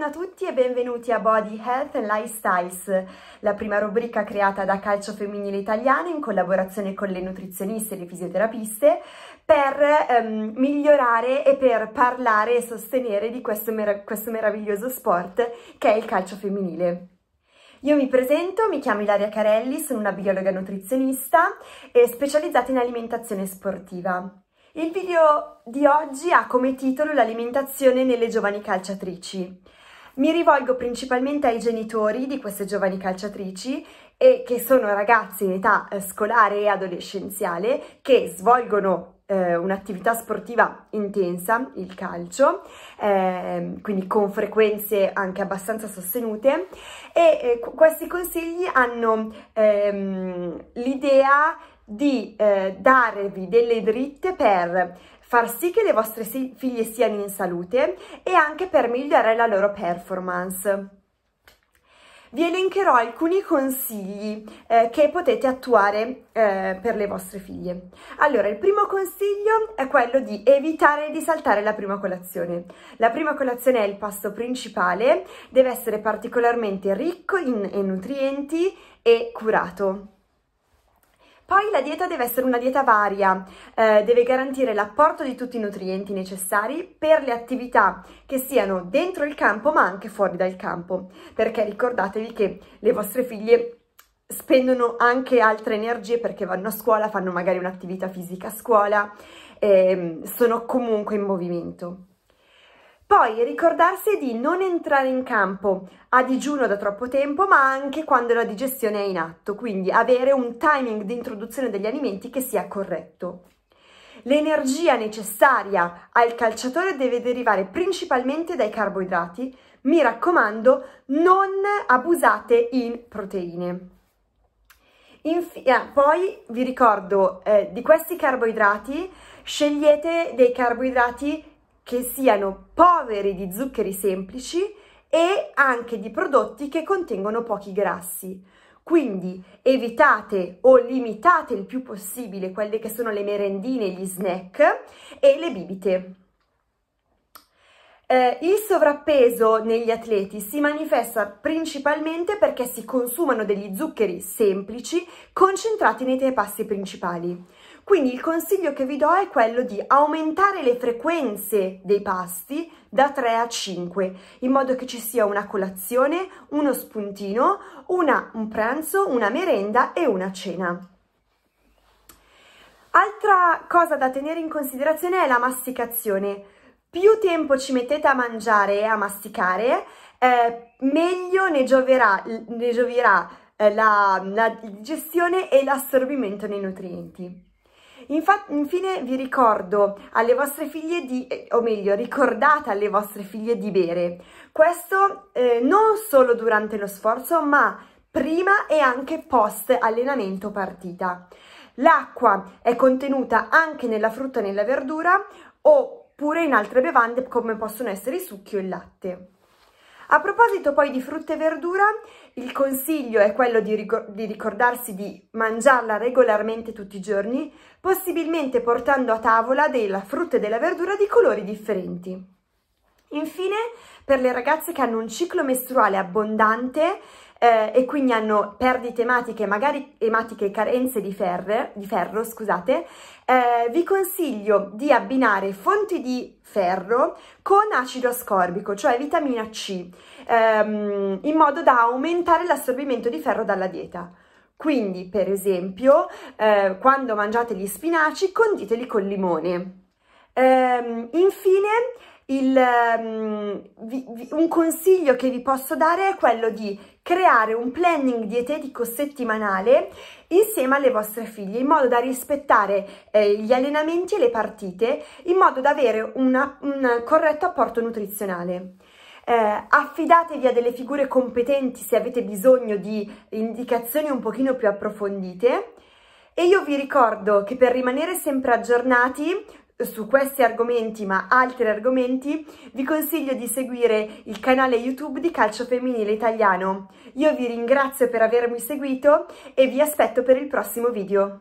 Buongiorno a tutti e benvenuti a Body Health and Lifestyles, la prima rubrica creata da Calcio Femminile Italiano in collaborazione con le nutrizioniste e le fisioterapiste per ehm, migliorare e per parlare e sostenere di questo, mer questo meraviglioso sport che è il calcio femminile. Io mi presento, mi chiamo Ilaria Carelli, sono una biologa nutrizionista e specializzata in alimentazione sportiva. Il video di oggi ha come titolo l'alimentazione nelle giovani calciatrici mi rivolgo principalmente ai genitori di queste giovani calciatrici e che sono ragazzi in età eh, scolare e adolescenziale che svolgono eh, un'attività sportiva intensa, il calcio, eh, quindi con frequenze anche abbastanza sostenute e eh, questi consigli hanno ehm, l'idea di eh, darvi delle dritte per far sì che le vostre figlie siano in salute e anche per migliorare la loro performance. Vi elencherò alcuni consigli eh, che potete attuare eh, per le vostre figlie. Allora, il primo consiglio è quello di evitare di saltare la prima colazione. La prima colazione è il pasto principale, deve essere particolarmente ricco in, in nutrienti e curato. Poi la dieta deve essere una dieta varia, eh, deve garantire l'apporto di tutti i nutrienti necessari per le attività che siano dentro il campo ma anche fuori dal campo, perché ricordatevi che le vostre figlie spendono anche altre energie perché vanno a scuola, fanno magari un'attività fisica a scuola, eh, sono comunque in movimento. Poi ricordarsi di non entrare in campo a digiuno da troppo tempo, ma anche quando la digestione è in atto, quindi avere un timing di introduzione degli alimenti che sia corretto. L'energia necessaria al calciatore deve derivare principalmente dai carboidrati. Mi raccomando, non abusate in proteine. Inf- ah, poi vi ricordo eh, di questi carboidrati, scegliete dei carboidrati che siano poveri di zuccheri semplici e anche di prodotti che contengono pochi grassi. Quindi evitate o limitate il più possibile quelle che sono le merendine, gli snack e le bibite. Eh, il sovrappeso negli atleti si manifesta principalmente perché si consumano degli zuccheri semplici concentrati nei tre passi principali. Quindi il consiglio che vi do è quello di aumentare le frequenze dei pasti da 3 a 5, in modo che ci sia una colazione, uno spuntino, una, un pranzo, una merenda e una cena. Altra cosa da tenere in considerazione è la masticazione. Più tempo ci mettete a mangiare e a masticare, eh, meglio ne gioverà, ne gioverà eh, la, la digestione e l'assorbimento dei nutrienti. Infatti, infine vi ricordo alle vostre figlie di, eh, o meglio, ricordate alle vostre figlie di bere. Questo eh, non solo durante lo sforzo, ma prima e anche post allenamento partita. L'acqua è contenuta anche nella frutta e nella verdura oppure in altre bevande come possono essere i succhi o il latte. A proposito poi di frutta e verdura, il consiglio è quello di, di ricordarsi di mangiarla regolarmente tutti i giorni, possibilmente portando a tavola della frutta e della verdura di colori differenti. Infine, per le ragazze che hanno un ciclo mestruale abbondante, eh, e quindi hanno perdite ematiche, magari ematiche carenze di, ferre, di, ferro, scusate, eh, vi consiglio di abbinare fonti di ferro con acido ascorbico, cioè vitamina C, ehm, in modo da aumentare l'assorbimento di ferro dalla dieta. Quindi, per esempio, eh, quando mangiate gli spinaci, conditeli col limone. Ehm, infine, il, um, vi, vi, un consiglio che vi posso dare è quello di creare un planning dietetico settimanale insieme alle vostre figlie in modo da rispettare eh, gli allenamenti e le partite in modo da avere una, un corretto apporto nutrizionale. Eh, affidatevi a delle figure competenti se avete bisogno di indicazioni un pochino più approfondite e io vi ricordo che per rimanere sempre aggiornati su questi argomenti ma altri argomenti vi consiglio di seguire il canale YouTube di Calcio Femminile Italiano. Io vi ringrazio per avermi seguito e vi aspetto per il prossimo video.